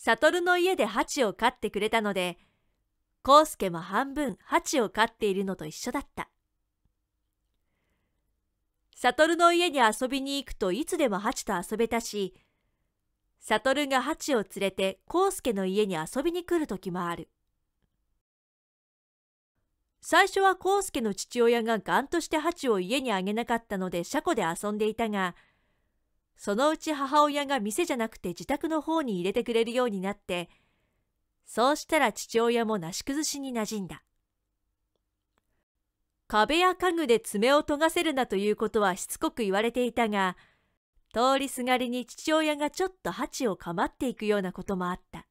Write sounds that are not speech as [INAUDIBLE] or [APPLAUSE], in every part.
悟の家でチを飼ってくれたので、康介も半分チを飼っているのと一緒だった。悟の家に遊びに行くといつでもチと遊べたし、悟がチを連れて康介の家に遊びに来る時もある。最初は康介の父親がガンとしてチを家にあげなかったので車庫で遊んでいたが、そのうち母親が店じゃなくて自宅の方に入れてくれるようになって、そうしたら父親もなし崩しに馴染んだ。壁や家具で爪を研がせるなということはしつこく言われていたが、通りすがりに父親がちょっと鉢をかまっていくようなこともあった。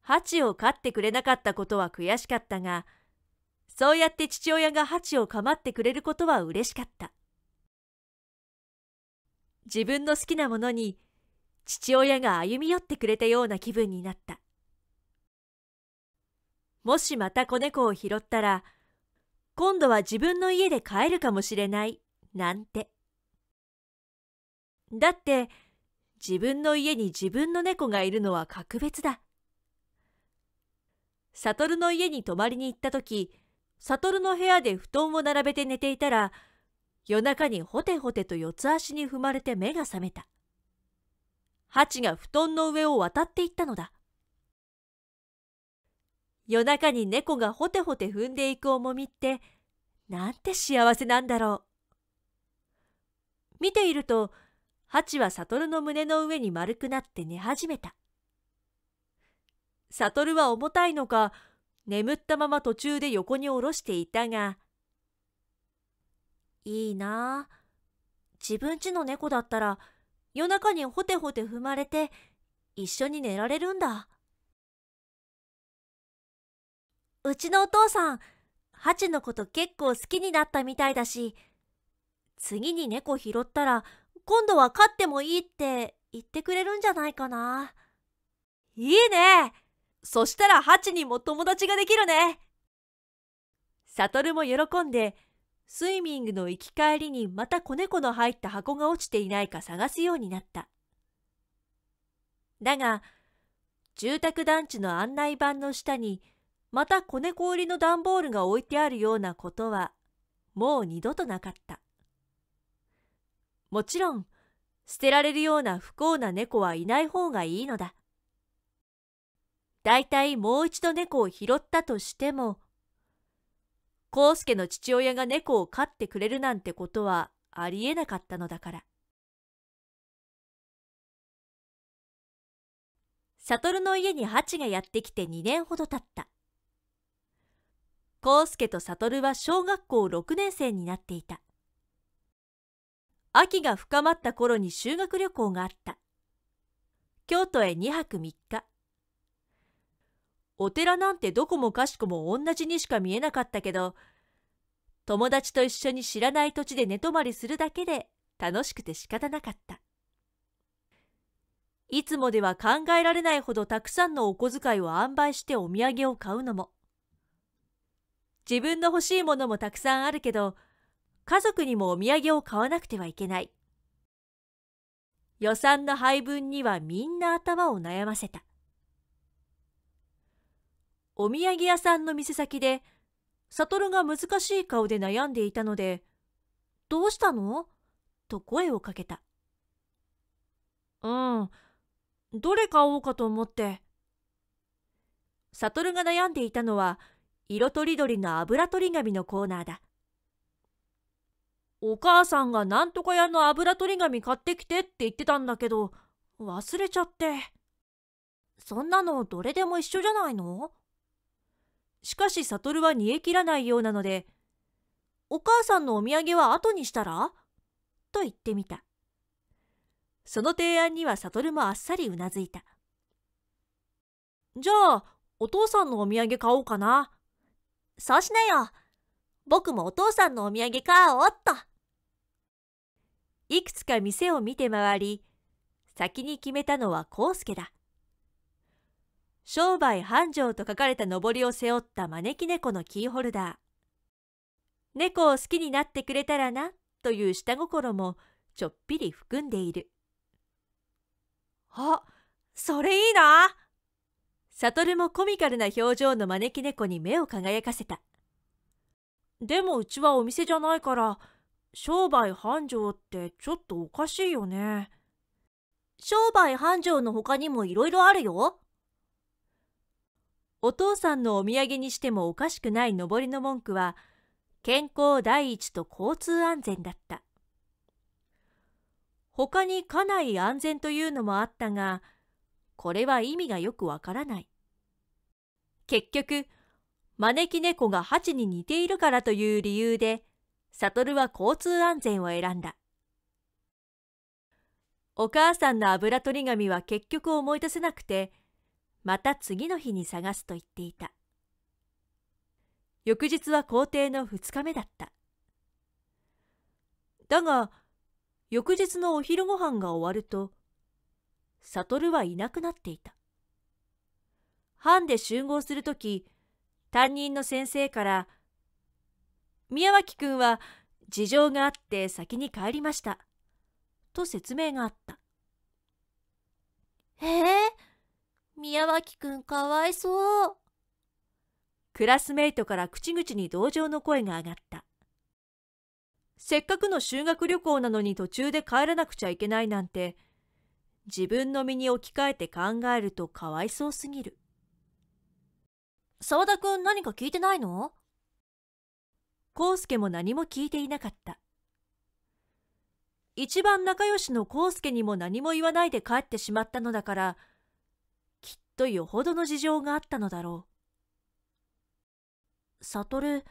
鉢を飼ってくれなかったことは悔しかったが、そうやって父親が鉢をかまってくれることは嬉しかった。自分の好きなものに父親が歩み寄ってくれたような気分になった。もしまた子猫を拾ったら、今度は自分の家で飼えるかもしれない、なんて。だって、自分の家に自分の猫がいるのは格別だ。悟の家に泊まりに行った時、悟の部屋で布団を並べて寝ていたら、夜中にほてほてと四つ足に踏まれて目が覚めた。ハチが布団の上を渡っていったのだ。夜中に猫がほてほて踏んでいく重みって、なんて幸せなんだろう。見ていると、ハチは悟の胸の上に丸くなって寝始めた。悟は重たいのか、眠ったまま途中で横に下ろしていたが、いいなあ。自分ちの猫だったら夜中にホテホテ踏まれて一緒に寝られるんだ。うちのお父さん、ハチのこと結構好きになったみたいだし、次に猫拾ったら今度は飼ってもいいって言ってくれるんじゃないかな。いいねそしたらハチにも友達ができるね。サトルも喜んで、スイミングの行き帰りにまた子猫の入った箱が落ちていないか探すようになった。だが、住宅団地の案内板の下にまた子猫売りの段ボールが置いてあるようなことはもう二度となかった。もちろん、捨てられるような不幸な猫はいない方がいいのだ。だいたいもう一度猫を拾ったとしても、康介の父親が猫を飼ってくれるなんてことはありえなかったのだから。悟の家にハチがやってきて2年ほど経った。康介と悟は小学校6年生になっていた。秋が深まった頃に修学旅行があった。京都へ2泊3日。お寺なんてどこもかしこも同じにしか見えなかったけど友達と一緒に知らない土地で寝泊まりするだけで楽しくて仕方なかったいつもでは考えられないほどたくさんのお小遣いを販売してお土産を買うのも自分の欲しいものもたくさんあるけど家族にもお土産を買わなくてはいけない予算の配分にはみんな頭を悩ませたお土産屋さんの店先で、悟が難しい顔で悩んでいたので、どうしたのと声をかけた。うん、どれ買おうかと思って。悟が悩んでいたのは、色とりどりの油取り紙のコーナーだ。お母さんがなんとか屋の油取り紙買ってきてって言ってたんだけど、忘れちゃって。そんなのどれでも一緒じゃないのしかし悟は煮え切らないようなので、お母さんのお土産は後にしたらと言ってみた。その提案には悟もあっさりうなずいた。じゃあ、お父さんのお土産買おうかな。そうしなよ。僕もお父さんのお土産買おうっと。いくつか店を見て回り、先に決めたのは康介だ。商売繁盛と書かれたのぼりを背負った招き猫のキーホルダー。猫を好きになってくれたらなという下心もちょっぴり含んでいる。あ、それいいな悟もコミカルな表情の招き猫に目を輝かせた。でもうちはお店じゃないから、商売繁盛ってちょっとおかしいよね。商売繁盛の他にもいろいろあるよ。お父さんのお土産にしてもおかしくないのぼりの文句は健康第一と交通安全だった他に家内安全というのもあったがこれは意味がよくわからない結局招き猫がハチに似ているからという理由で悟は交通安全を選んだお母さんの油取り紙は結局思い出せなくてまた次の日に探すと言っていた。翌日は校庭の2日目だった。だが、翌日のお昼ご飯が終わると、悟はいなくなっていた。班で集合する時担任の先生から、宮脇くんは事情があって先に帰りました。と説明があった。ええー宮脇くんかわいそう。クラスメイトから口々に同情の声が上がった。せっかくの修学旅行なのに途中で帰らなくちゃいけないなんて、自分の身に置き換えて考えるとかわいそうすぎる。沢田くん何か聞いてないの康介も何も聞いていなかった。一番仲良しの康介にも何も言わないで帰ってしまったのだから、とよほどの事情があったのだろう。悟、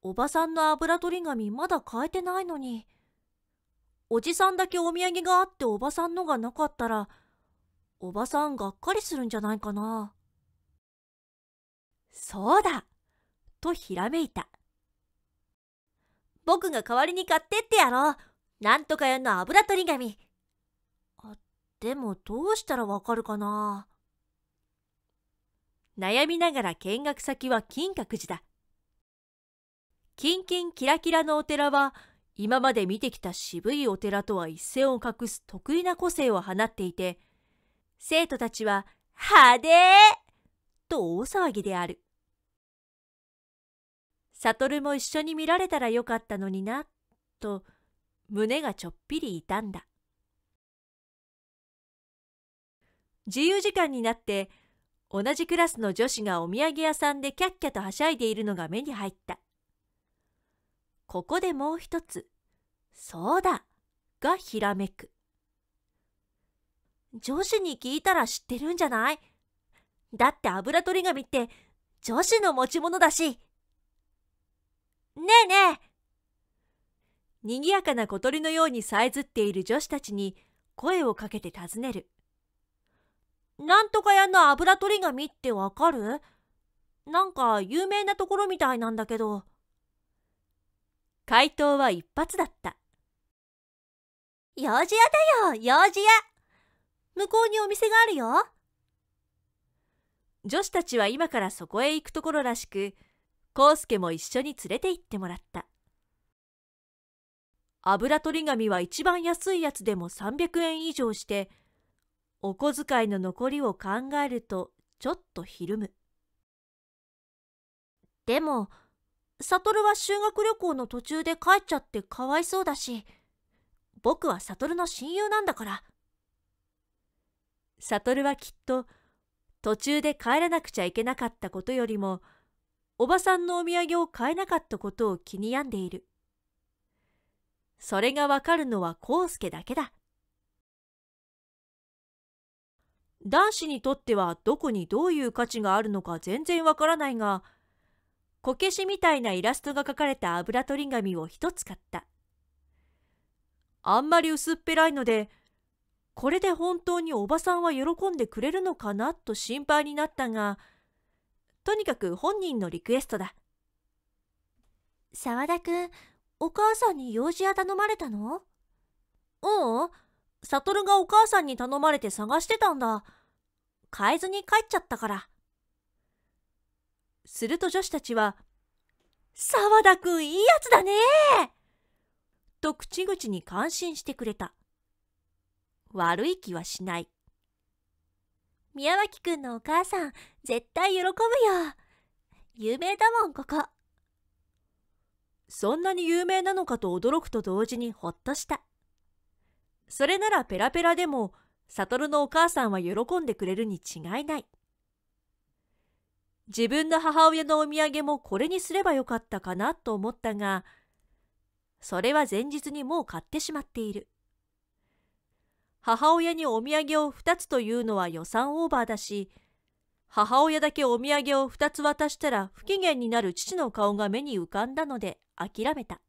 おばさんの油取り紙まだ変えてないのに。おじさんだけお土産があっておばさんのがなかったら、おばさんがっかりするんじゃないかな。そうだとひらめいた。僕が代わりに買ってってやろう。なんとかやんの油取り紙。あ、でもどうしたらわかるかな。悩みながら見学先は金閣寺だ。キンキンキラキラのお寺は、今まで見てきた渋いお寺とは一線を画す得意な個性を放っていて、生徒たちは、派手と大騒ぎである。悟も一緒に見られたらよかったのにな、と胸がちょっぴり痛んだ。自由時間になって、同じクラスの女子がお土産屋さんでキャッキャとはしゃいでいるのが目に入った。ここでもう一つ、そうだがひらめく。女子に聞いたら知ってるんじゃないだって油取り紙って女子の持ち物だし。ねえねえ賑やかな小鳥のようにさえずっている女子たちに声をかけて尋ねる。なんとか屋の油取り紙ってわかるなんか有名なところみたいなんだけど。回答は一発だった。用事屋だよ、用事屋。向こうにお店があるよ。女子たちは今からそこへ行くところらしく、康介も一緒に連れて行ってもらった。油取り紙は一番安いやつでも300円以上して、お小遣いの残りを考えるとちょっとひるむ。でも、悟は修学旅行の途中で帰っちゃってかわいそうだし、僕は悟の親友なんだから。悟はきっと、途中で帰らなくちゃいけなかったことよりも、おばさんのお土産を買えなかったことを気に病んでいる。それがわかるのは康介だけだ。男子にとってはどこにどういう価値があるのか全然わからないが、こけしみたいなイラストが描かれた油取り紙を一つ買った。あんまり薄っぺらいので、これで本当におばさんは喜んでくれるのかなと心配になったが、とにかく本人のリクエストだ。沢田くん、お母さんに用事は頼まれたのううん。サトルがお母さんに頼まれて探してたんだ。買えずに帰っちゃったから。すると女子たちは、沢田くんいいやつだねと口々に感心してくれた。悪い気はしない。宮脇くんのお母さん、絶対喜ぶよ。有名だもん、ここ。そんなに有名なのかと驚くと同時にほっとした。それならペラペラでも、悟のお母さんは喜んでくれるに違いない。自分の母親のお土産もこれにすればよかったかなと思ったが、それは前日にもう買ってしまっている。母親にお土産を2つというのは予算オーバーだし、母親だけお土産を2つ渡したら不機嫌になる父の顔が目に浮かんだので諦めた。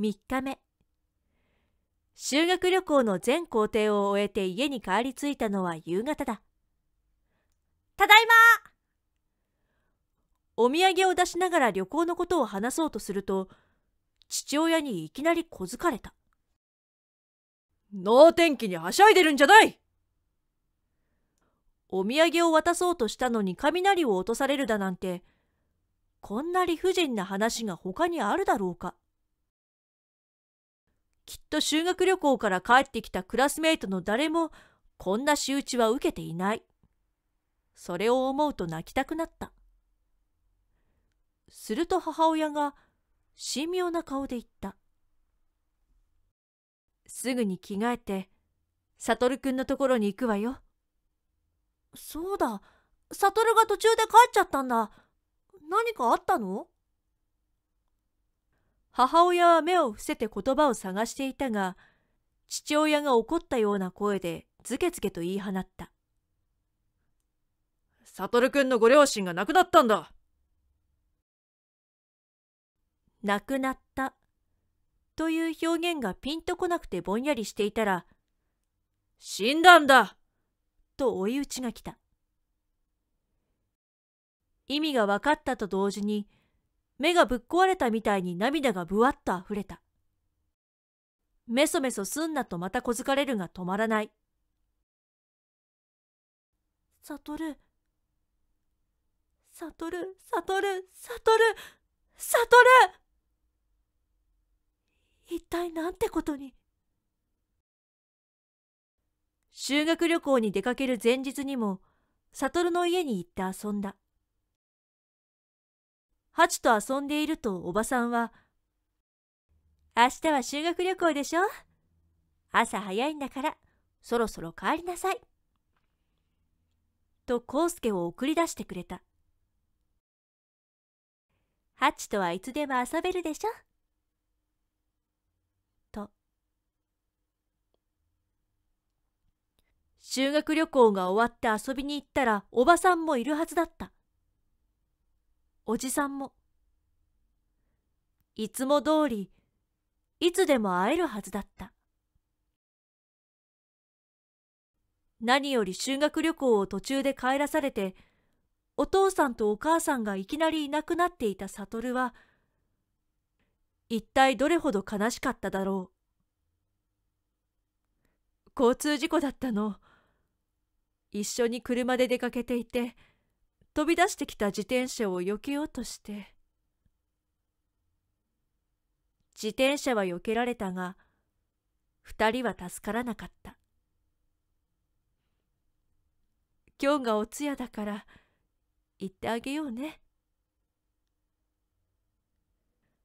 3日目修学旅行の全行程を終えて家に帰り着いたのは夕方だただいまお土産を出しながら旅行のことを話そうとすると父親にいきなり小づかれた能天気にはしゃいでるんじゃないお土産を渡そうとしたのに雷を落とされるだなんてこんな理不尽な話が他にあるだろうかきっと修学旅行から帰ってきたクラスメートの誰もこんな仕打ちは受けていない。それを思うと泣きたくなった。すると母親が神妙な顔で言った。すぐに着替えて、悟くんのところに行くわよ。そうだ、悟が途中で帰っちゃったんだ。何かあったの母親は目を伏せて言葉を探していたが、父親が怒ったような声でズケズケと言い放った。悟くんのご両親が亡くなったんだ亡くなったという表現がピンとこなくてぼんやりしていたら、死んだんだと追い打ちが来た。意味が分かったと同時に、目がぶっ壊れたみたいに涙がぶわっと溢れた。めそめそすんなとまた小づかれるが止まらない。サトル、サトル、サトル、サトル、サトル一体なんてことに。修学旅行に出かける前日にも、悟の家に行って遊んだ。ハチと遊んでいるとおばさんは、明日は修学旅行でしょ朝早いんだから、そろそろ帰りなさい。と、康介を送り出してくれた。ハチとはいつでも遊べるでしょと。修学旅行が終わって遊びに行ったら、おばさんもいるはずだった。おじさんも。いつも通り、いつでも会えるはずだった。何より修学旅行を途中で帰らされて、お父さんとお母さんがいきなりいなくなっていた悟は、一体どれほど悲しかっただろう。交通事故だったの。一緒に車で出かけていて、飛び出してきた自転車を避けようとして自転車は避けられたが2人は助からなかった今日がお通夜だから言ってあげようね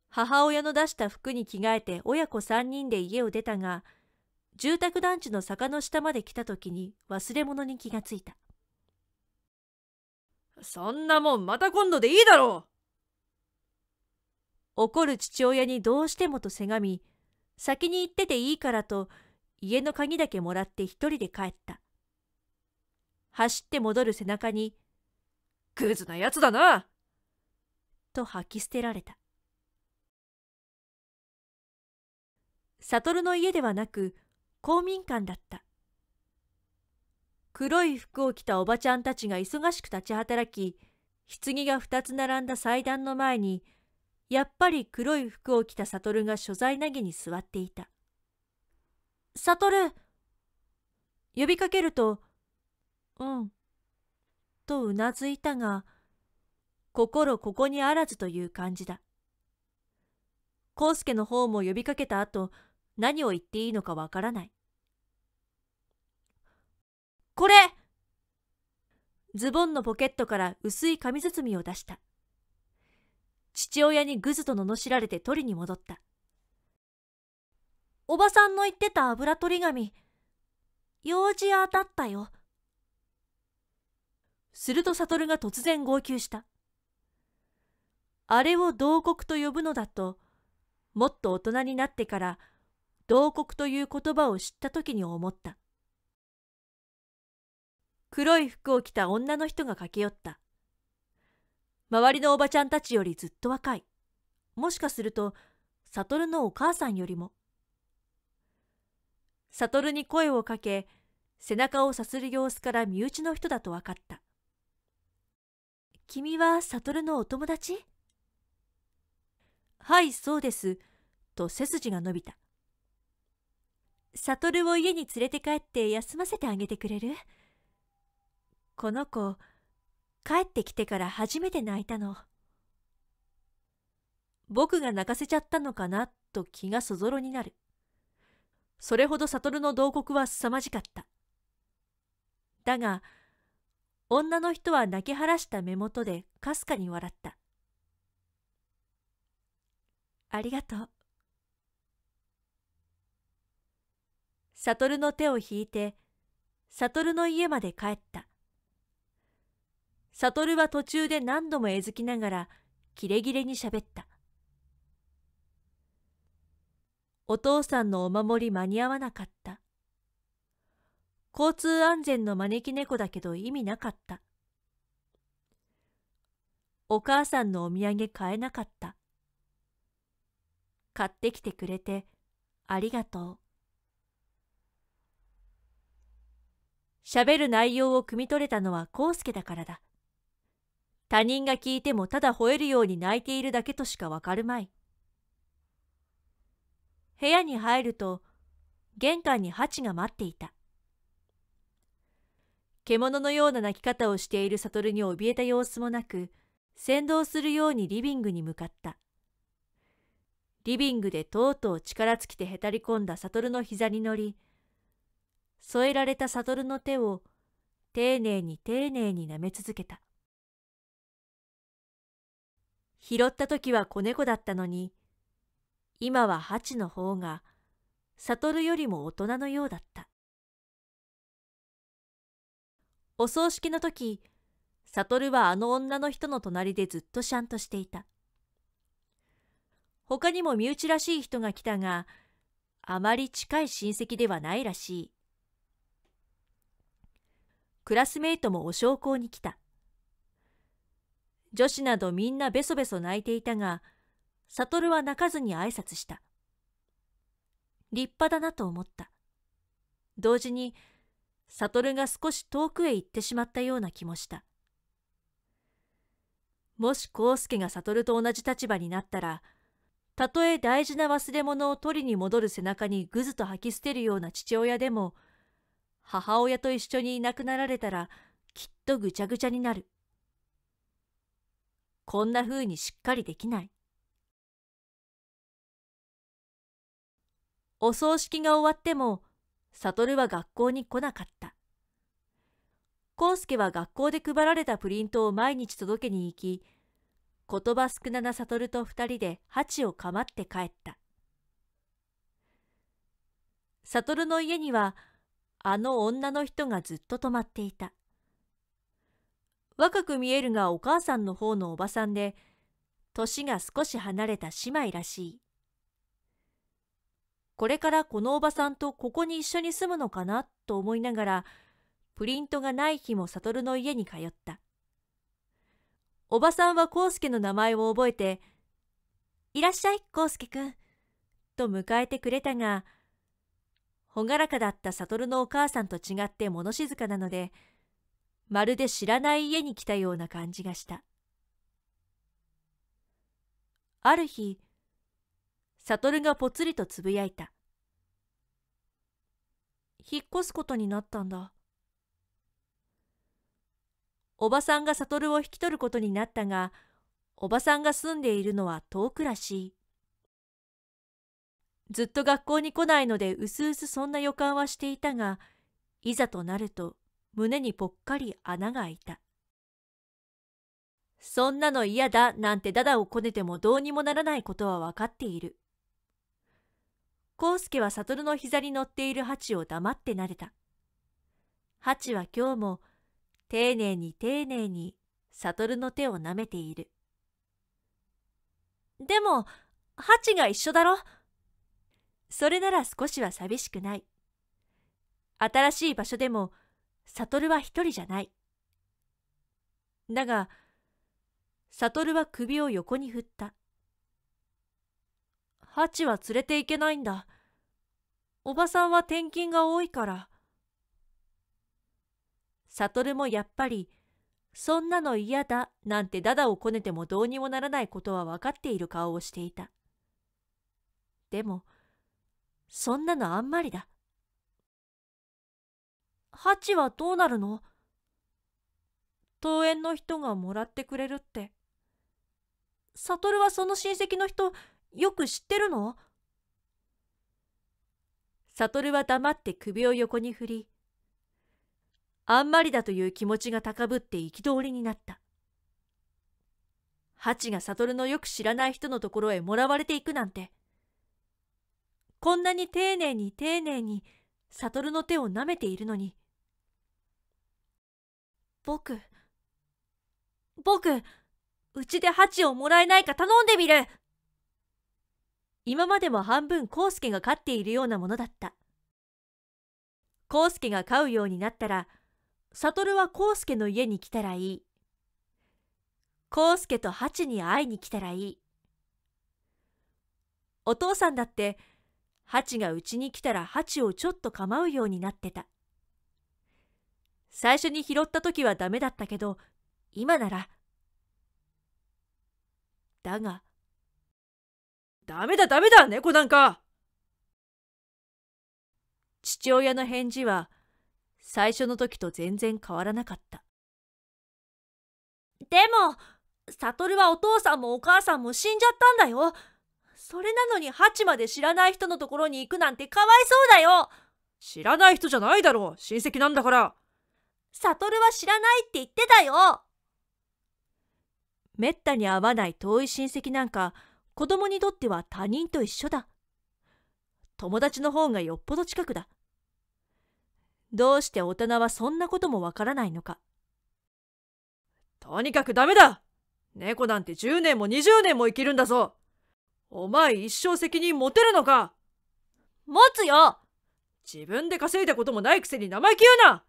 母親の出した服に着替えて親子3人で家を出たが住宅団地の坂の下まで来た時に忘れ物に気がついた。そんなもんまた今度でいいだろう怒る父親にどうしてもとせがみ先に行ってていいからと家の鍵だけもらって一人で帰った走って戻る背中に「クズなやつだな!」と吐き捨てられた悟の家ではなく公民館だった黒い服を着たおばちゃんたちが忙しく立ち働き、棺が2つ並んだ祭壇の前に、やっぱり黒い服を着た悟が所在なぎに座っていた。悟呼びかけると、うん、とうなずいたが、心ここにあらずという感じだ。康介の方も呼びかけた後、何を言っていいのかわからない。これズボンのポケットから薄い紙包みを出した。父親にぐずと罵られて取りに戻った。おばさんの言ってた油取り紙、用事当たったよ。すると悟が突然号泣した。あれを同国と呼ぶのだと、もっと大人になってから、同国という言葉を知った時に思った。黒い服を着た女の人が駆け寄った。周りのおばちゃんたちよりずっと若い。もしかすると、悟のお母さんよりも。悟に声をかけ、背中をさする様子から身内の人だと分かった。君は悟のお友達はい、そうです。と背筋が伸びた。悟を家に連れて帰って休ませてあげてくれるこの子、帰ってきてから初めて泣いたの。僕が泣かせちゃったのかなと気がそぞろになる。それほど悟の慟哭は凄まじかった。だが、女の人は泣き晴らした目元でかすかに笑った。ありがとう。悟の手を引いて、悟の家まで帰った。悟は途中で何度もえずきながらキレキレにしゃべったお父さんのお守り間に合わなかった交通安全の招き猫だけど意味なかったお母さんのお土産買えなかった買ってきてくれてありがとう喋る内容を汲み取れたのは康介だからだ他人が聞いてもただ吠えるように泣いているだけとしかわかるまい。部屋に入ると、玄関にハチが待っていた。獣のような鳴き方をしている悟に怯えた様子もなく、先導するようにリビングに向かった。リビングでとうとう力尽きてへたり込んだ悟の膝に乗り、添えられた悟の手を丁寧に丁寧に舐め続けた。拾った時は子猫だったのに、今はハチの方が、悟るよりも大人のようだった。お葬式の時、悟はあの女の人の隣でずっとシャンとしていた。他にも身内らしい人が来たが、あまり近い親戚ではないらしい。クラスメイトもお焼香に来た。女子などみんなべそべそ泣いていたが、悟は泣かずに挨拶した。立派だなと思った。同時に、悟が少し遠くへ行ってしまったような気もした。もし康介が悟と同じ立場になったら、たとえ大事な忘れ物を取りに戻る背中にぐずと吐き捨てるような父親でも、母親と一緒にいなくなられたら、きっとぐちゃぐちゃになる。こんなうにしっかりできない。お葬式が終わっても、悟は学校に来なかった。康介は学校で配られたプリントを毎日届けに行き、言葉少なな悟と二人で鉢をかまって帰った。悟の家には、あの女の人がずっと泊まっていた。若く見えるがお母さんの方のおばさんで、年が少し離れた姉妹らしい。これからこのおばさんとここに一緒に住むのかなと思いながら、プリントがない日も悟の家に通った。おばさんは康介の名前を覚えて、いらっしゃい、康介くん。と迎えてくれたが、朗らかだった悟のお母さんと違って物静かなので、まるで知らない家に来たような感じがした。ある日、悟がぽつりとつぶやいた。引っ越すことになったんだ。おばさんが悟を引き取ることになったが、おばさんが住んでいるのは遠くらしい。ずっと学校に来ないのでうすうすそんな予感はしていたが、いざとなると胸にぽっかり穴が開いた。そんなの嫌だなんてダダをこねてもどうにもならないことは分かっている。康介は悟の膝に乗っているチを黙って慣でた。チは今日も丁寧に丁寧に悟の手を舐めている。でも、チが一緒だろそれなら少しは寂しくない。新しい場所でも悟は一人じゃない。だが、悟は首を横に振った。ハチは連れていけないんだ。おばさんは転勤が多いから。悟もやっぱり、そんなの嫌だなんてダダをこねてもどうにもならないことは分かっている顔をしていた。でも、そんなのあんまりだ。ハチはどうなるの登園の人がもらってくれるって。サトルはその親戚の人、よく知ってるのサトルは黙って首を横に振り、あんまりだという気持ちが高ぶって憤りになった。ハチがサトルのよく知らない人のところへもらわれていくなんて。こんなに丁寧に丁寧に、サトルの手を舐めているのに、僕僕うちでハチをもらえないか頼んでみる今までも半分康介が飼っているようなものだった康介が飼うようになったら悟は康介の家に来たらいい康介とハに会いに来たらいいお父さんだってハチがうちに来たらハチをちょっと構うようになってた最初に拾った時はダメだったけど、今なら。だが。ダメだダメだ猫なんか父親の返事は最初の時と全然変わらなかった。でも、悟はお父さんもお母さんも死んじゃったんだよ。それなのにハチまで知らない人のところに行くなんてかわいそうだよ知らない人じゃないだろう親戚なんだからサトルは知らないって言ってたよめったに会わない遠い親戚なんか子供にとっては他人と一緒だ友達の方がよっぽど近くだどうして大人はそんなこともわからないのかとにかくダメだ猫なんて10年も20年も生きるんだぞお前一生責任持てるのか持つよ自分で稼いだこともないくせに生意気言うな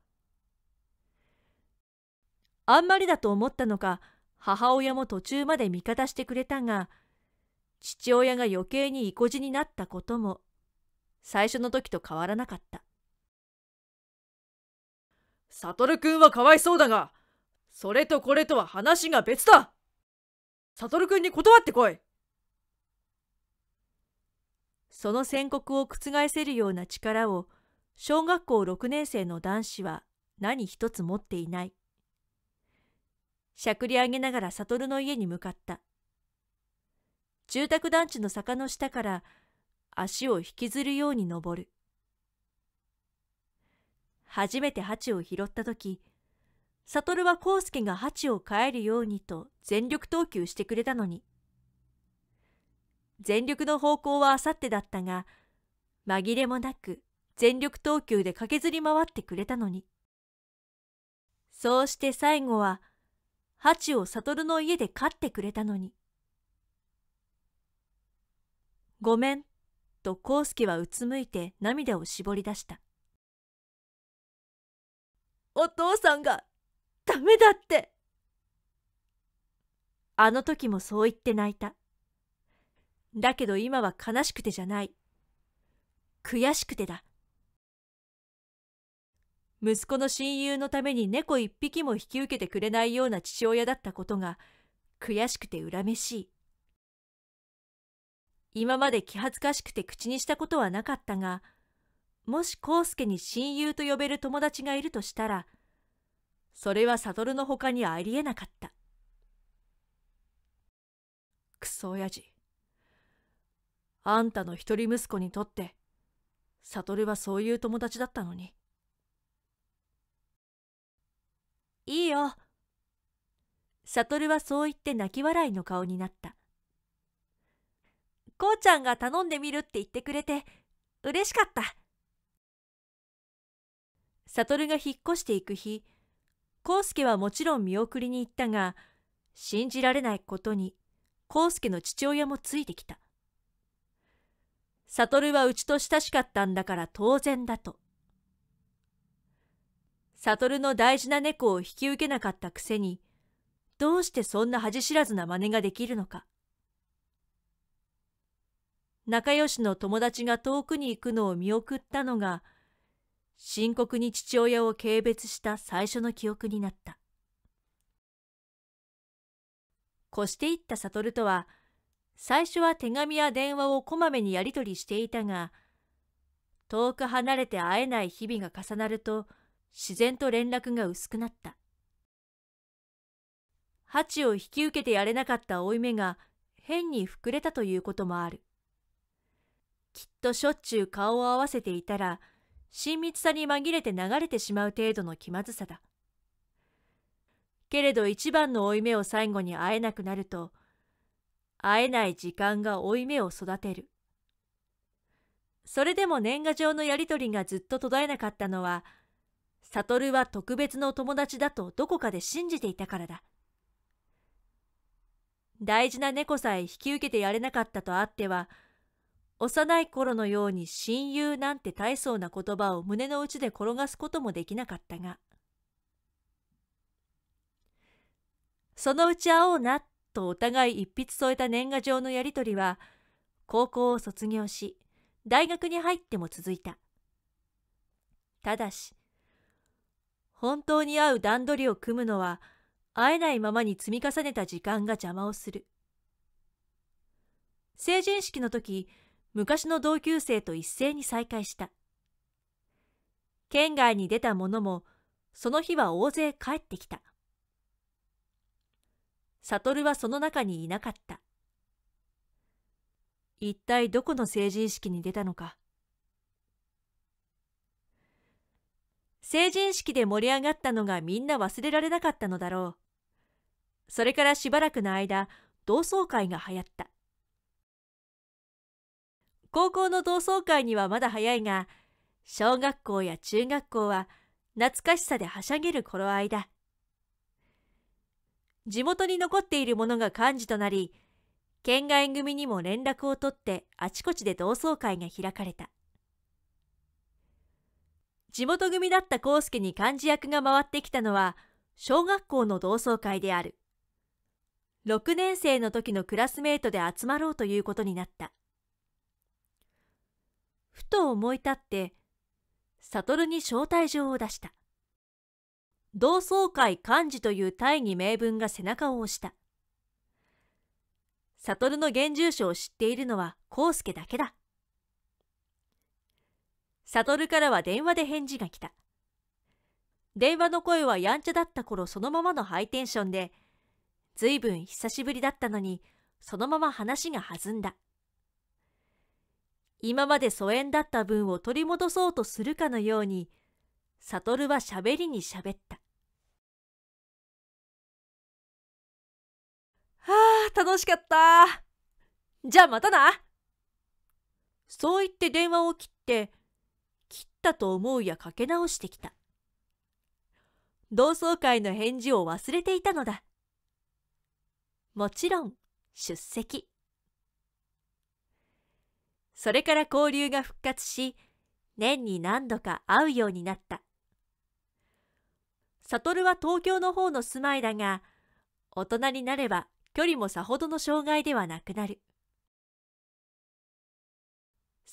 あんまりだと思ったのか母親も途中まで味方してくれたが父親が余計に意固地になったことも最初の時と変わらなかった悟くんはかわいそうだがそれとこれとは話が別だ悟くに断ってこいその宣告を覆せるような力を小学校6年生の男子は何一つ持っていない。しゃくり上げながら悟の家に向かった。住宅団地の坂の下から足を引きずるように登る。初めて鉢を拾った時、悟は康介が鉢を変えるようにと全力投球してくれたのに。全力の方向はあさってだったが、紛れもなく全力投球で駆けずり回ってくれたのに。そうして最後は、ハチを悟の家で飼ってくれたのに。ごめん、と康介はうつむいて涙を絞り出した。お父さんがダメだって。あの時もそう言って泣いた。だけど今は悲しくてじゃない。悔しくてだ。息子の親友のために猫一匹も引き受けてくれないような父親だったことが悔しくて恨めしい。今まで気恥ずかしくて口にしたことはなかったが、もし康介に親友と呼べる友達がいるとしたら、それは悟の他にありえなかった。クソ親父。あんたの一人息子にとって、悟はそういう友達だったのに。いいよ。悟はそう言って泣き笑いの顔になった。こうちゃんが頼んでみるって言ってくれて、嬉しかった。悟が引っ越していく日、康介はもちろん見送りに行ったが、信じられないことに、康介の父親もついてきた。悟はうちと親しかったんだから当然だと。悟の大事な猫を引き受けなかったくせに、どうしてそんな恥知らずな真似ができるのか。仲良しの友達が遠くに行くのを見送ったのが、深刻に父親を軽蔑した最初の記憶になった。越していった悟とは、最初は手紙や電話をこまめにやり取りしていたが、遠く離れて会えない日々が重なると、自然と連絡が薄くなった。ハチを引き受けてやれなかった負い目が変に膨れたということもある。きっとしょっちゅう顔を合わせていたら、親密さに紛れて流れてしまう程度の気まずさだ。けれど一番の負い目を最後に会えなくなると、会えない時間が負い目を育てる。それでも年賀状のやり取りがずっと途絶えなかったのは、悟は特別の友達だとどこかで信じていたからだ大事な猫さえ引き受けてやれなかったとあっては幼い頃のように親友なんて大層な言葉を胸の内で転がすこともできなかったがそのうち会おうなとお互い一筆添えた年賀状のやり取りは高校を卒業し大学に入っても続いたただし本当に合う段取りを組むのは会えないままに積み重ねた時間が邪魔をする成人式の時昔の同級生と一斉に再会した県外に出た者もその日は大勢帰ってきた悟はその中にいなかった一体どこの成人式に出たのか成人式で盛り上がったのがみんな忘れられなかったのだろう。それからしばらくの間、同窓会が流行った。高校の同窓会にはまだ早いが、小学校や中学校は懐かしさではしゃげる頃合いだ。地元に残っているものが幹事となり、県外組にも連絡を取ってあちこちで同窓会が開かれた。地元組だった康介に漢字役が回ってきたのは小学校の同窓会である6年生の時のクラスメートで集まろうということになったふと思い立って悟に招待状を出した同窓会幹事という大義名分が背中を押した悟の現住所を知っているのは康介だけだ悟からは電話で返事が来た。電話の声はやんちゃだった頃そのままのハイテンションで、ずいぶん久しぶりだったのに、そのまま話が弾んだ。今まで疎遠だった分を取り戻そうとするかのように、悟は喋りに喋った。はあ、楽しかった。じゃあまたな。そう言って電話を切って、切ったと思うやかけ直してきた同窓会の返事を忘れていたのだもちろん出席それから交流が復活し年に何度か会うようになった悟は東京の方の住まいだが大人になれば距離もさほどの障害ではなくなる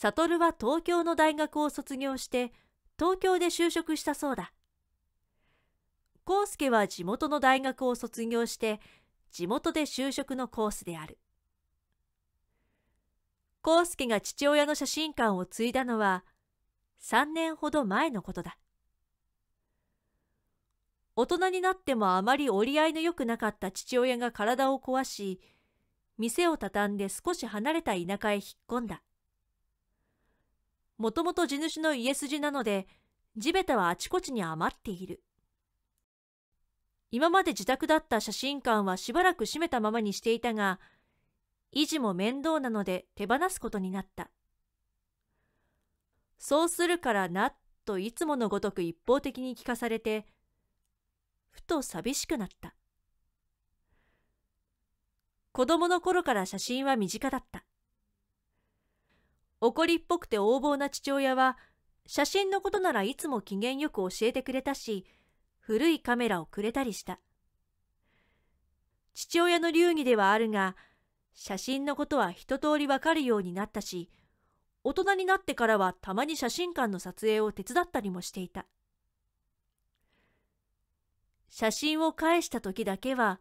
悟は東京の大学を卒業して東京で就職したそうだ康介は地元の大学を卒業して地元で就職のコースである康介が父親の写真館を継いだのは3年ほど前のことだ大人になってもあまり折り合いの良くなかった父親が体を壊し店を畳んで少し離れた田舎へ引っ込んだもともと地主の家筋なので、地べたはあちこちに余っている。今まで自宅だった写真館はしばらく閉めたままにしていたが、維持も面倒なので手放すことになった。そうするからな、といつものごとく一方的に聞かされて、ふと寂しくなった。子供の頃から写真は身近だった。怒りっぽくて横暴な父親は写真のことならいつも機嫌よく教えてくれたし古いカメラをくれたりした父親の流儀ではあるが写真のことは一通りわかるようになったし大人になってからはたまに写真館の撮影を手伝ったりもしていた写真を返した時だけは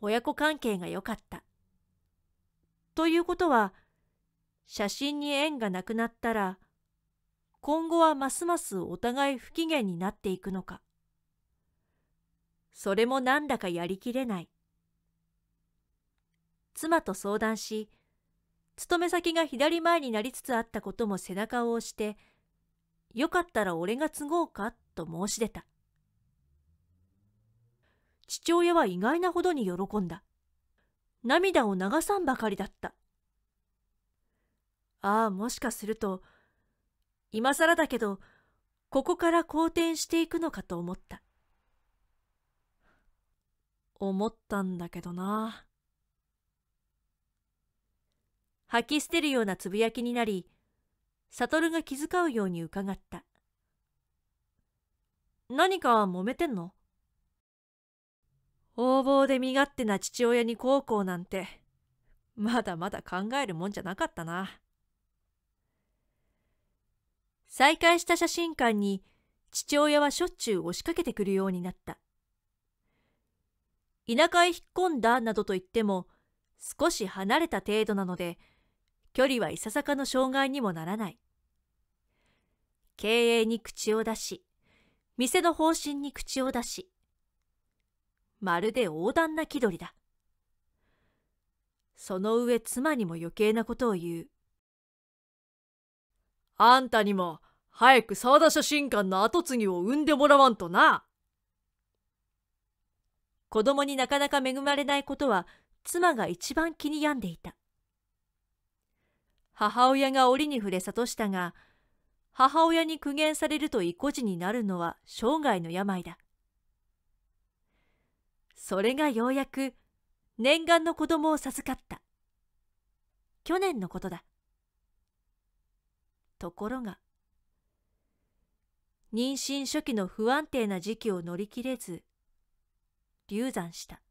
親子関係が良かったということは写真に縁がなくなったら、今後はますますお互い不機嫌になっていくのか。それもなんだかやりきれない。妻と相談し、勤め先が左前になりつつあったことも背中を押して、よかったら俺が継ごうかと申し出た。父親は意外なほどに喜んだ。涙を流さんばかりだった。ああ、もしかすると、今更だけど、ここから好転していくのかと思った。思ったんだけどな。吐き捨てるようなつぶやきになり、悟が気遣うように伺った。何か揉めてんの横暴で身勝手な父親に孝行なんて、まだまだ考えるもんじゃなかったな。再会した写真館に父親はしょっちゅう押しかけてくるようになった。田舎へ引っ込んだなどと言っても少し離れた程度なので距離はいささかの障害にもならない。経営に口を出し、店の方針に口を出し、まるで横断な気取りだ。その上妻にも余計なことを言う。あんたにも早く沢田写真館の跡継ぎを産んでもらわんとな。子供になかなか恵まれないことは妻が一番気に病んでいた。母親が折に触れ諭したが、母親に苦言されると意固地になるのは生涯の病だ。それがようやく念願の子供を授かった。去年のことだ。ところが、妊娠初期の不安定な時期を乗り切れず、流産した。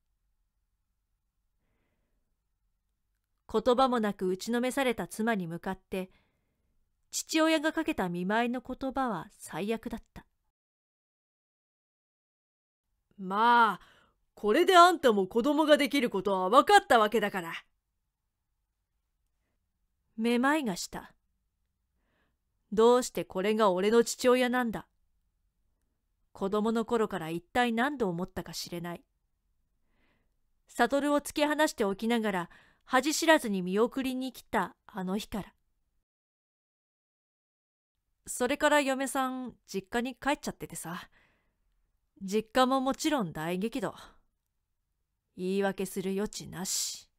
言葉もなく打ちのめされた妻に向かって、父親がかけた見舞いの言葉は最悪だった。まあ、これであんたも子供ができることは分かったわけだから。めまいがした。どうしてこれが俺の父親なんだ。子供の頃から一体何度思ったか知れない。悟を突き放しておきながら恥知らずに見送りに来たあの日から。それから嫁さん実家に帰っちゃっててさ。実家ももちろん大激怒。言い訳する余地なし。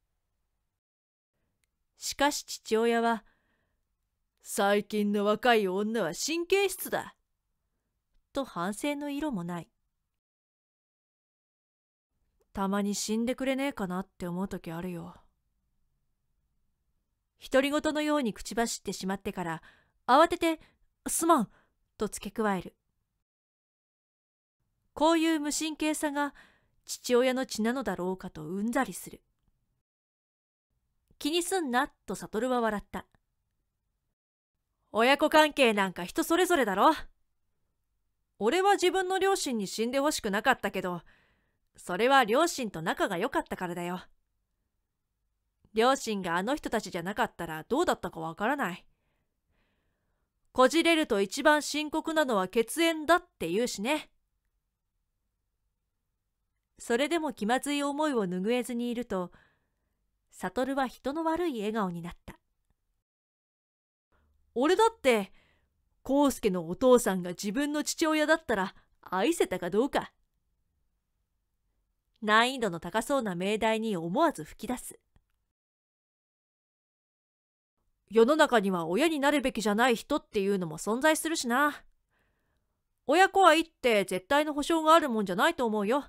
しかし父親は、最近の若い女は神経質だ。と反省の色もない。たまに死んでくれねえかなって思う時あるよ。独り言のように口走ってしまってから、慌てて、すまんと付け加える。こういう無神経さが父親の血なのだろうかとうんざりする。気にすんなと悟は笑った。親子関係なんか人それぞれだろ。俺は自分の両親に死んでほしくなかったけど、それは両親と仲が良かったからだよ。両親があの人たちじゃなかったらどうだったかわからない。こじれると一番深刻なのは血縁だって言うしね。それでも気まずい思いを拭えずにいると、悟は人の悪い笑顔になった。俺だって、康介のお父さんが自分の父親だったら愛せたかどうか。難易度の高そうな命題に思わず吹き出す。世の中には親になるべきじゃない人っていうのも存在するしな。親子愛って絶対の保証があるもんじゃないと思うよ。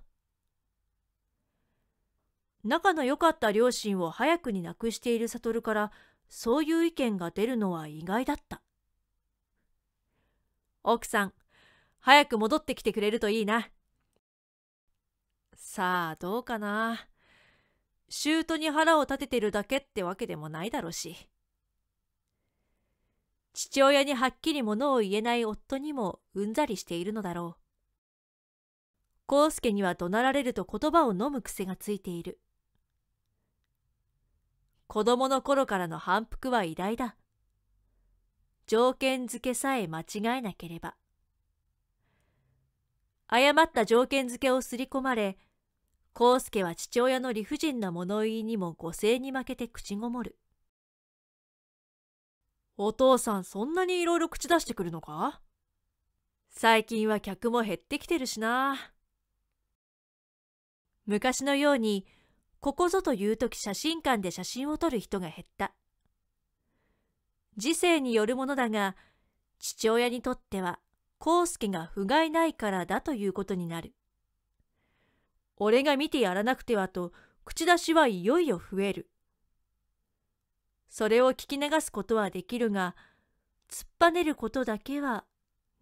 仲の良かった両親を早くに亡くしている悟からそういう意見が出るのは意外だった。奥さん早く戻ってきてくれるといいなさあどうかな舅に腹を立ててるだけってわけでもないだろうし父親にはっきり物を言えない夫にもうんざりしているのだろう康介には怒鳴られると言葉を飲む癖がついている子供の頃からの反復は偉大だ条件付けさえ間違えなければ。誤った条件付けをすり込まれ、康介は父親の理不尽な物言いにも誤声に負けて口ごもる。お父さんそんなにいろいろ口出してくるのか最近は客も減ってきてるしな。昔のように、ここぞという時写真館で写真を撮る人が減った。時世によるものだが、父親にとっては、康介が不甲斐ないからだということになる。俺が見てやらなくてはと、口出しはいよいよ増える。それを聞き流すことはできるが、突っぱねることだけは、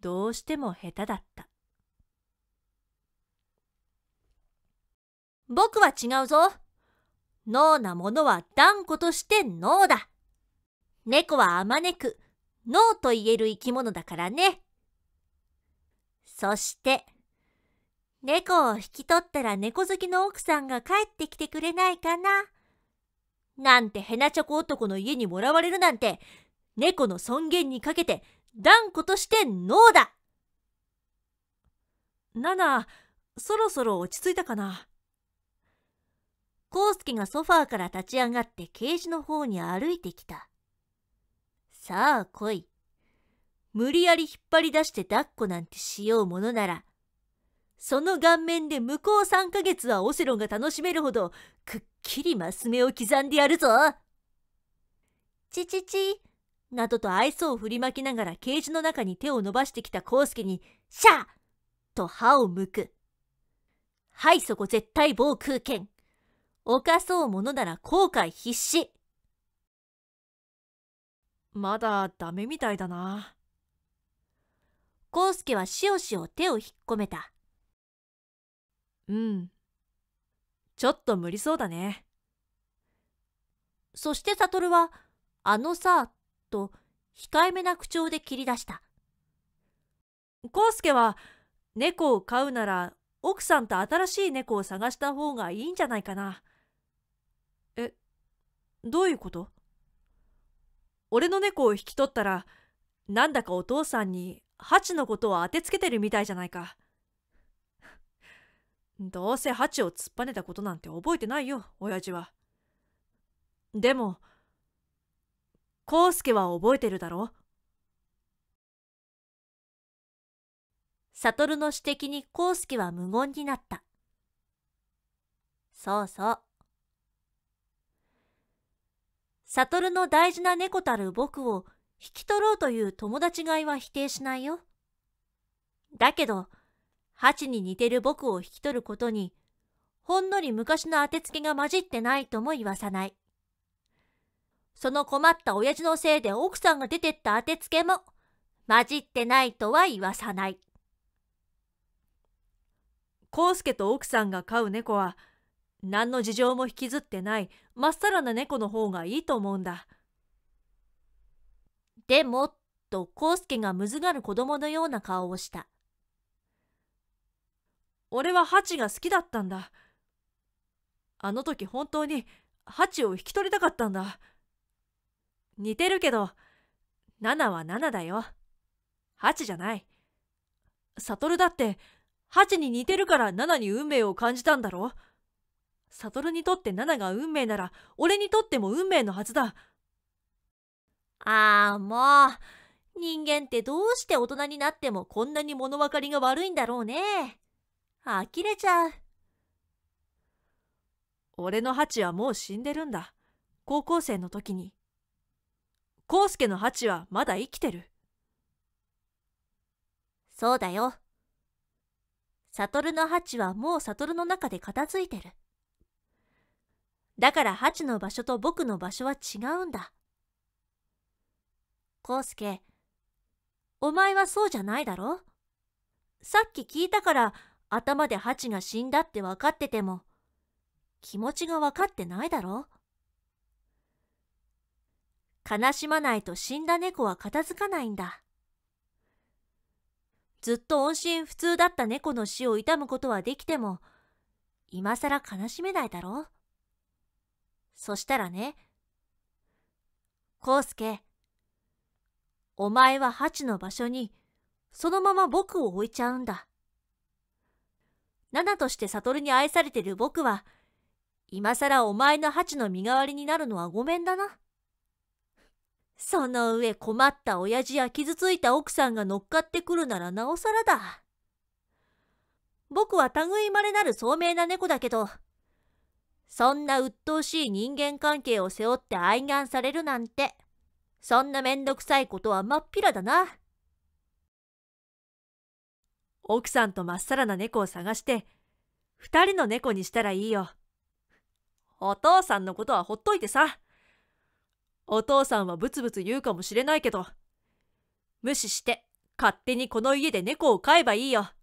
どうしても下手だった。僕は違うぞ。脳なものは断固として脳だ。猫はあまねく、ノーと言える生き物だからね。そして、猫を引き取ったら猫好きの奥さんが帰ってきてくれないかな。なんてヘナチョコ男の家にもらわれるなんて、猫の尊厳にかけて断固としてノーだナナ、そろそろ落ち着いたかな。コウスケがソファーから立ち上がってケージの方に歩いてきた。さあ来い。無理やり引っ張り出して抱っこなんてしようものなら、その顔面で向こう3ヶ月はオセロンが楽しめるほど、くっきりマス目を刻んでやるぞちちち、などと愛想を振りまきながらケージの中に手を伸ばしてきた康介に、シャーと歯を向く。はい、そこ絶対防空剣。犯そうものなら後悔必至。まだダメみたいだな。コウスケはしおしお手を引っ込めた。うん。ちょっと無理そうだね。そしてサトルは、あのさ、と控えめな口調で切り出した。コウスケは、猫を飼うなら奥さんと新しい猫を探した方がいいんじゃないかな。え、どういうこと俺の猫を引き取ったらなんだかお父さんにハチのことを当てつけてるみたいじゃないか [LAUGHS] どうせハチを突っぱねたことなんて覚えてないよ親父はでも康介は覚えてるだろ悟の指摘に康介は無言になったそうそう悟の大事な猫たる僕を引き取ろうという友達がいは否定しないよ。だけど、ハチに似てる僕を引き取ることに、ほんのり昔の当てつけが混じってないとも言わさない。その困った親父のせいで奥さんが出てった当てつけも、混じってないとは言わさない。康介と奥さんが飼う猫は、何の事情も引きずってないまっさらな猫の方がいいと思うんだ。でも、と康介がむずがる子供のような顔をした。俺はハチが好きだったんだ。あの時本当にハチを引き取りたかったんだ。似てるけど、ナナはナナだよ。ハチじゃない。サトルだって、ハチに似てるからナナに運命を感じたんだろう。悟にとって7が運命なら俺にとっても運命のはずだああもう人間ってどうして大人になってもこんなに物分かりが悪いんだろうね呆れちゃう俺のハチはもう死んでるんだ高校生の時に康介のハチはまだ生きてるそうだよ悟のハチはもう悟の中で片付いてるだからハチの場所と僕の場所は違うんだ。コウスケ、お前はそうじゃないだろさっき聞いたから頭でハチが死んだって分かってても、気持ちが分かってないだろ悲しまないと死んだ猫は片付かないんだ。ずっと音信不通だった猫の死を悼むことはできても、今更悲しめないだろそしたらね、コ介。スケ、お前はハチの場所にそのまま僕を置いちゃうんだ。ナナとして悟に愛されてる僕は、今さらお前のハチの身代わりになるのはごめんだな。その上困った親父や傷ついた奥さんが乗っかってくるならなおさらだ。僕は類まれなる聡明な猫だけど、そんな鬱陶しい人間関係を背負って愛願されるなんて、そんなめんどくさいことはまっぴらだな。奥さんとまっさらな猫を探して、二人の猫にしたらいいよ。お父さんのことはほっといてさ。お父さんはブツブツ言うかもしれないけど、無視して勝手にこの家で猫を飼えばいいよ。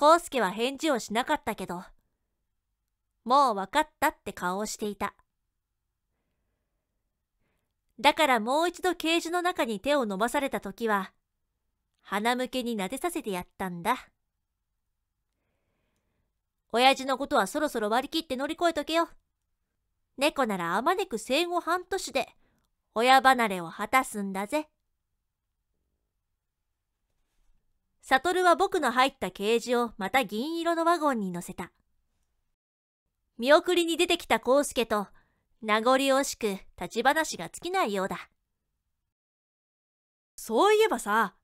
康介は返事をしなかったけど、もう分かったって顔をしていた。だからもう一度ケージの中に手を伸ばされた時は、鼻向けに撫でさせてやったんだ。親父のことはそろそろ割り切って乗り越えとけよ。猫ならあまねく生後半年で親離れを果たすんだぜ。悟は僕の入ったケージをまた銀色のワゴンに乗せた。見送りに出てきた康介と、名残惜しく立ち話が尽きないようだ。そういえばさ、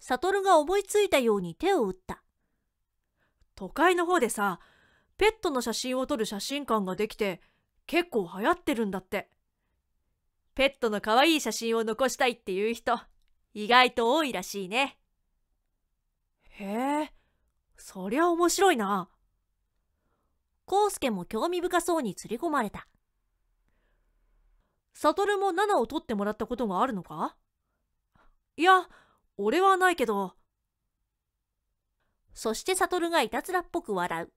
悟が思いついたように手を打った。都会の方でさ、ペットの写真を撮る写真館ができて、結構流行ってるんだって。ペットの可愛い写真を残したいっていう人、意外と多いらしいね。へえ、そりゃ面白いな。康介も興味深そうに釣り込まれた。悟も7を取ってもらったことがあるのかいや、俺はないけど。そして悟がいたずらっぽく笑う。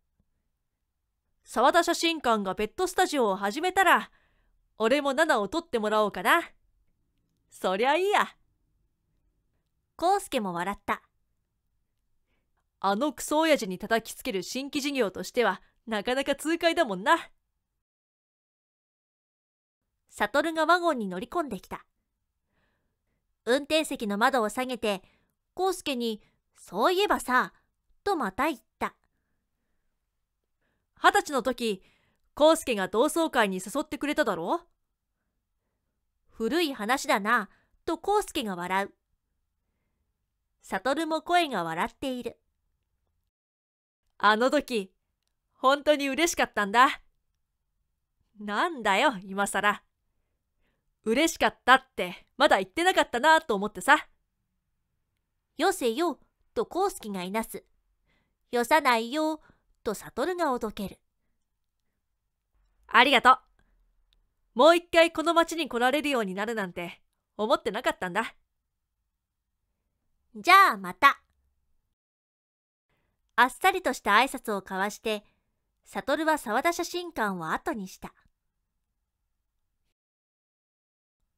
沢田写真館がペットスタジオを始めたら、俺も7を取ってもらおうかな。そりゃいいや。康介も笑った。あのクソ親父に叩きつける新規事業としては、なかなか痛快だもんな。サトルがワゴンに乗り込んできた。運転席の窓を下げて、康介に、そういえばさ、とまた言った。二十歳の時、康介が同窓会に誘ってくれただろ古い話だな、と康介が笑う。悟も声が笑っている。あの時、本当に嬉しかったんだ。なんだよ、今さら。嬉しかったって、まだ言ってなかったなと思ってさ。よせよ、と康介がいなす。よさないよ、と悟がおどける。ありがとう。もう一回この町に来られるようになるなんて思ってなかったんだ。じゃあまた。あっさりとした挨拶を交わして、悟は沢田写真館を後にした。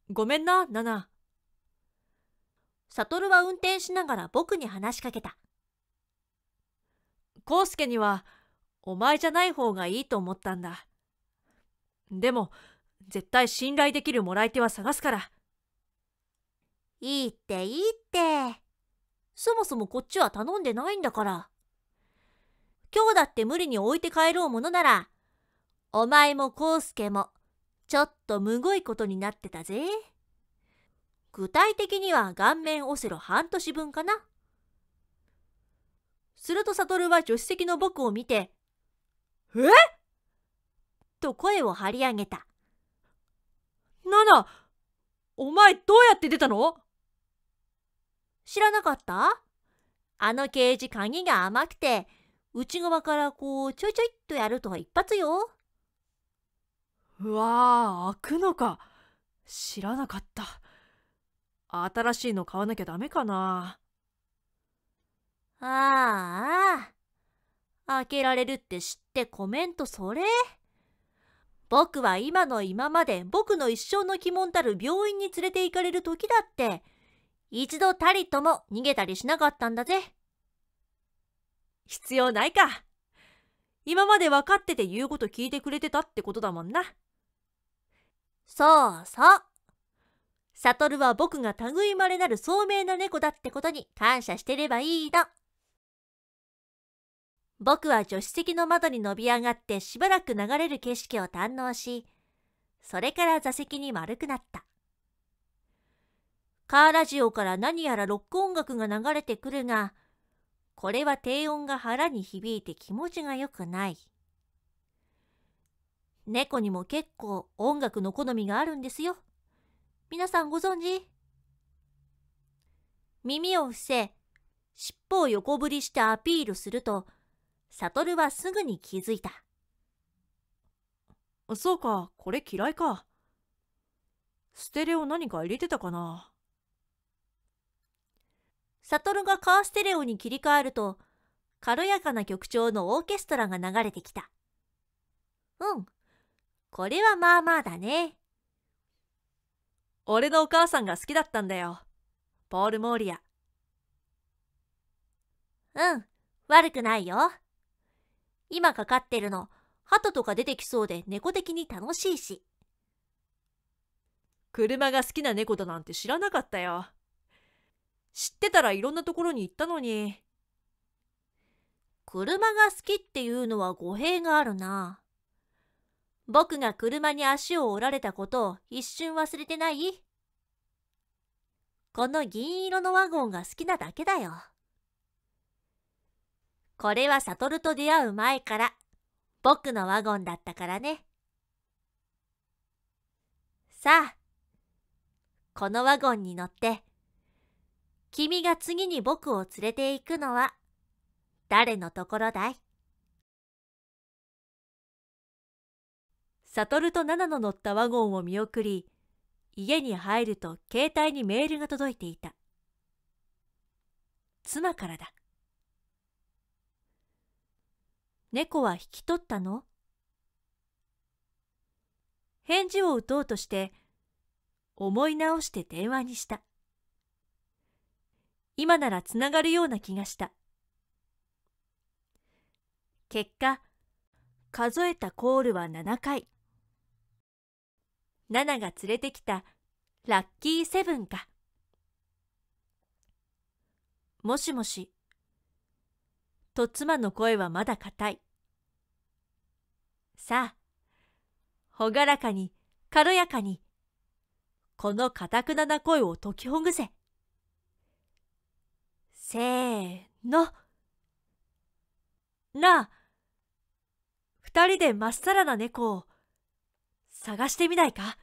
ごめんな、ナナ。悟は運転しながら僕に話しかけた。康介には、お前じゃない方がいいと思ったんだ。でも、絶対信頼できるもらい手は探すから。いいっていいって。そもそもこっちは頼んでないんだから。今日だって無理に置いて帰ろうものなら、お前も康介も、ちょっとむごいことになってたぜ。具体的には顔面オセロ半年分かな。すると悟は助手席の僕を見て、えと声を張り上げた。なな、お前どうやって出たの知らなかったあのケージ鍵が甘くて、内側からこうちょいちょいっとやると一発よ。うわあ、開くのか。知らなかった。新しいの買わなきゃダメかな。ああ、開けられるって知ってコメントそれ。僕は今の今まで僕の一生の鬼門たる病院に連れて行かれる時だって、一度たりとも逃げたりしなかったんだぜ。必要ないか。今まで分かってて言うこと聞いてくれてたってことだもんな。そうそう。サトルは僕が類まれなる聡明な猫だってことに感謝してればいいの。僕は助手席の窓に伸び上がってしばらく流れる景色を堪能し、それから座席に丸くなった。カーラジオから何やらロック音楽が流れてくるが、これは低音が腹に響いて気持ちが良くない。猫にも結構音楽の好みがあるんですよ。皆さんご存知耳を伏せ、尻尾を横振りしてアピールすると、悟はすぐに気づいた。そうか、これ嫌いか。ステレオ何か入れてたかな。サがカーステレオに切り替えると、軽やかな曲調のオーケストラが流れてきた。うん、これはまあまあだね。俺のお母さんが好きだったんだよ。ポール・モーリア。うん、悪くないよ。今かかってるの、鳩とか出てきそうで猫的に楽しいし。車が好きな猫だなんて知らなかったよ。知ってたらいろんなところに行ったのに車が好きっていうのは語弊があるな僕が車に足を折られたことを一瞬忘れてないこの銀色のワゴンが好きなだけだよこれは悟と出会う前から僕のワゴンだったからねさあこのワゴンに乗って君が次に僕を連れて行くのは誰のところだい悟と七の乗ったワゴンを見送り家に入ると携帯にメールが届いていた妻からだ猫は引き取ったの返事を打とうとして思い直して電話にした今ならつながるような気がした。結果、数えたコールは7回。7が連れてきたラッキーセブンか。もしもし。と妻の声はまだ硬い。さあ、朗らかに、軽やかに、このかたくなな声を解きほぐせ。せーの。なあ、二人でまっさらな猫を探してみないか